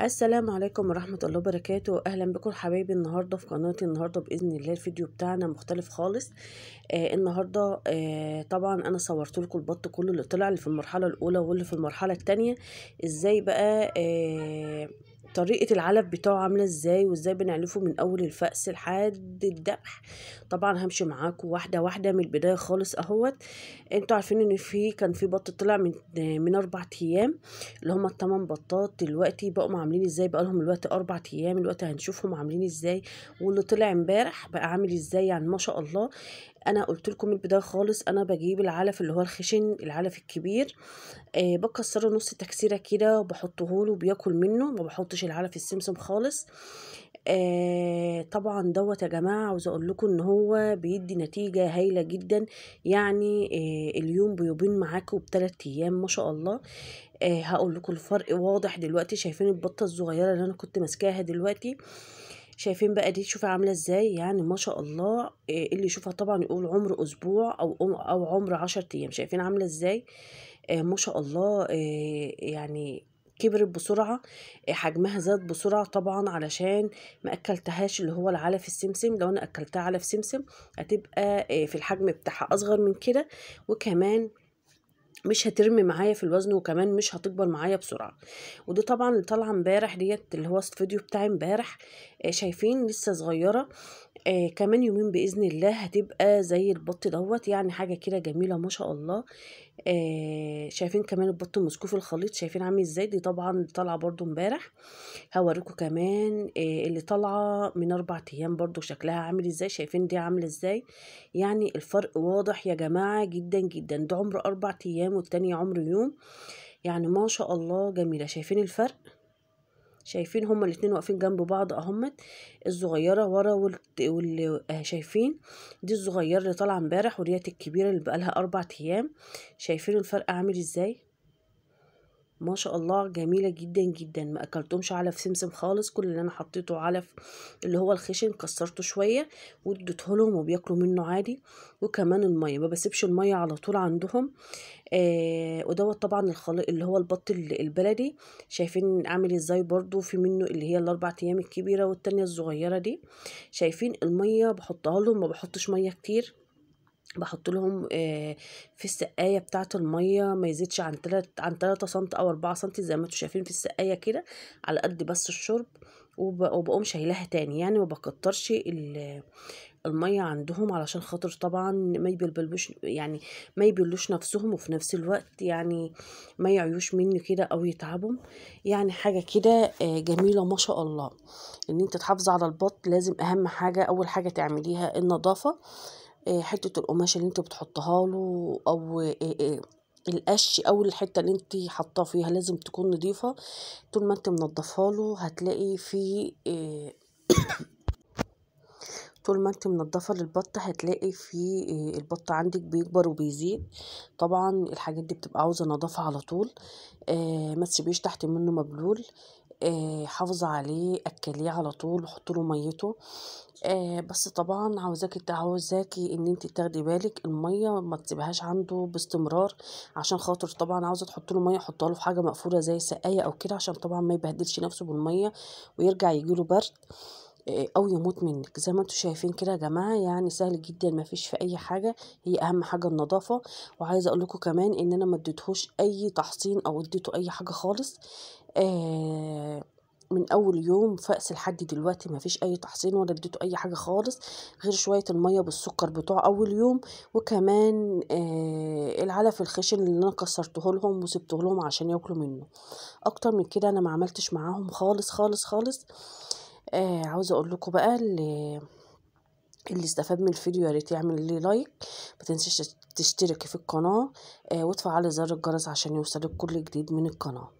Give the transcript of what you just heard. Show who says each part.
Speaker 1: السلام عليكم ورحمة الله وبركاته أهلا بكم حبايبي النهاردة في قناتي النهاردة بإذن الله الفيديو بتاعنا مختلف خالص آه النهاردة آه طبعا أنا صورت لكم البط كله اللي طلع اللي في المرحلة الأولى واللي في المرحلة التانية إزاي بقى آه طريقة العلف بتاعه عاملة ازاي وازاي بنعلفه من اول الفأس لحد الدبح طبعا همشي معاكم واحدة واحدة من البداية خالص اهوت انتوا عارفين ان في كان في بط طلع من من اربع ايام اللي هما التمن بطات دلوقتي بقوا عاملين ازاي بقالهم الوقت اربع ايام الوقت هنشوفهم عاملين ازاي واللي طلع امبارح بقى عامل ازاي يعني ما شاء الله انا قلت لكم البدايه خالص انا بجيب العلف اللي هو الخشن العلف الكبير آه بكسره نص تكسيره كده وبحطه له بياكل منه ما بحطش العلف السمسم خالص آه طبعا دوت يا جماعه عاوز اقول لكم ان هو بيدي نتيجه هايله جدا يعني آه اليوم بيبين معاكم بثلاث ايام ما شاء الله آه هقول لكم الفرق واضح دلوقتي شايفين البطه الصغيره اللي انا كنت ماسكاها دلوقتي آه شايفين بقى دي شوفي عامله ازاي يعني ما شاء الله آه، اللي يشوفها طبعا يقول عمر اسبوع او او عمر عشر ايام شايفين عامله ازاي آه، ما شاء الله آه، يعني كبرت بسرعة حجمها زاد بسرعة طبعا علشان ما أكلتهاش اللي هو العلف السمسم لو أنا أكلتها علف سمسم هتبقى في الحجم بتاعها أصغر من كده وكمان مش هترمي معايا في الوزن وكمان مش هتكبر معايا بسرعه وده طبعا اللي طالعه امبارح ديت اللي هو الفيديو بتاعي امبارح آه شايفين لسه صغيره آه كمان يومين باذن الله هتبقى زي البط دوت يعني حاجه كده جميله ما شاء الله آه شايفين كمان البط مسكوف الخليط شايفين عامل ازاي دي طبعا طالعه برضو امبارح هوريكم كمان آه، اللي طالعه من اربع ايام برضو شكلها عامل ازاي شايفين دي عامله ازاي يعني الفرق واضح يا جماعه جدا جدا ده عمره اربع ايام والتانية عمره يوم يعني ما شاء الله جميله شايفين الفرق شايفين هما الاتنين واقفين جنب بعض اهمت الصغيره ورا والت... واللي شايفين دي الصغيره اللي طالعه امبارح وديت الكبيره اللي بقالها اربع ايام شايفين الفرق عامل ازاي ما شاء الله جميلة جدا جدا ما اكلتهمش علف سمسم خالص كل اللي انا حطيته علف اللي هو الخشن كسرته شوية وديته لهم وبياكلوا منه عادي وكمان المية ما بسيبش المية على طول عندهم آه ودوت طبعا الخليط اللي هو البط البلدي شايفين عامل ازاي برضو في منه اللي هي الاربع ايام الكبيرة والتانية الصغيرة دي شايفين المية بحطها لهم ما بحطش مية كتير بحط لهم في السقايه بتاعه الميه ما يزيدش عن 3 عن 3 سم او 4 سم زي ما انتم شايفين في السقايه كده على قد بس الشرب وبقوم شايلاها تاني يعني وبكترش الميه عندهم علشان خاطر طبعا ما يبلبلوش يعني ما يبلوش نفسهم وفي نفس الوقت يعني ما يعيوش مني كده او يتعبوا يعني حاجه كده جميله ما شاء الله ان انت تحافظي على البط لازم اهم حاجه اول حاجه تعمليها النظافه آه، حتة القماش اللي انت بتحطها له او آه، آه، القش او الحته اللي انت حاطاه فيها لازم تكون نظيفه طول ما انت منظفها له هتلاقي في طول ما انت منظفه للبطه هتلاقي في البطه عندك بيكبر وبيزيد طبعا الحاجات دي بتبقى عاوزه نظافه على طول ما تسيبيش تحت منه مبلول آه حافظ عليه اكليه على طول وحط له ميته آه، بس طبعا عاوزاكي عاوزاكي ان انت تاخدي بالك الميه ما تسيبهاش عنده باستمرار عشان خاطر طبعا عاوزه تحط له ميه حطها له في حاجه مقفوله زي سقايه او كده عشان طبعا ما يبهدلش نفسه بالميه ويرجع يجيله برد او يموت منك زي ما انتم شايفين كده يا جماعه يعني سهل جدا ما فيش في اي حاجه هي اهم حاجه النظافه وعايزه اقول لكم كمان ان انا ما اديتهوش اي تحصين او اديته اي حاجه خالص آه من اول يوم فاس لحد دلوقتي ما فيش اي تحصين ولا اديته اي حاجه خالص غير شويه الميه بالسكر بتوع اول يوم وكمان آه العلف الخشن اللي انا كسرته لهم وسبته لهم عشان ياكلوا منه اكتر من كده انا ما عملتش معاهم خالص خالص خالص آه آه عاوزه اقول لكم بقى اللي اللي استفاد من الفيديو يا ريت يعمل لي لايك ما تنسيش تشترك في القناه آه وتفعل زر الجرس عشان يوصلك كل جديد من القناه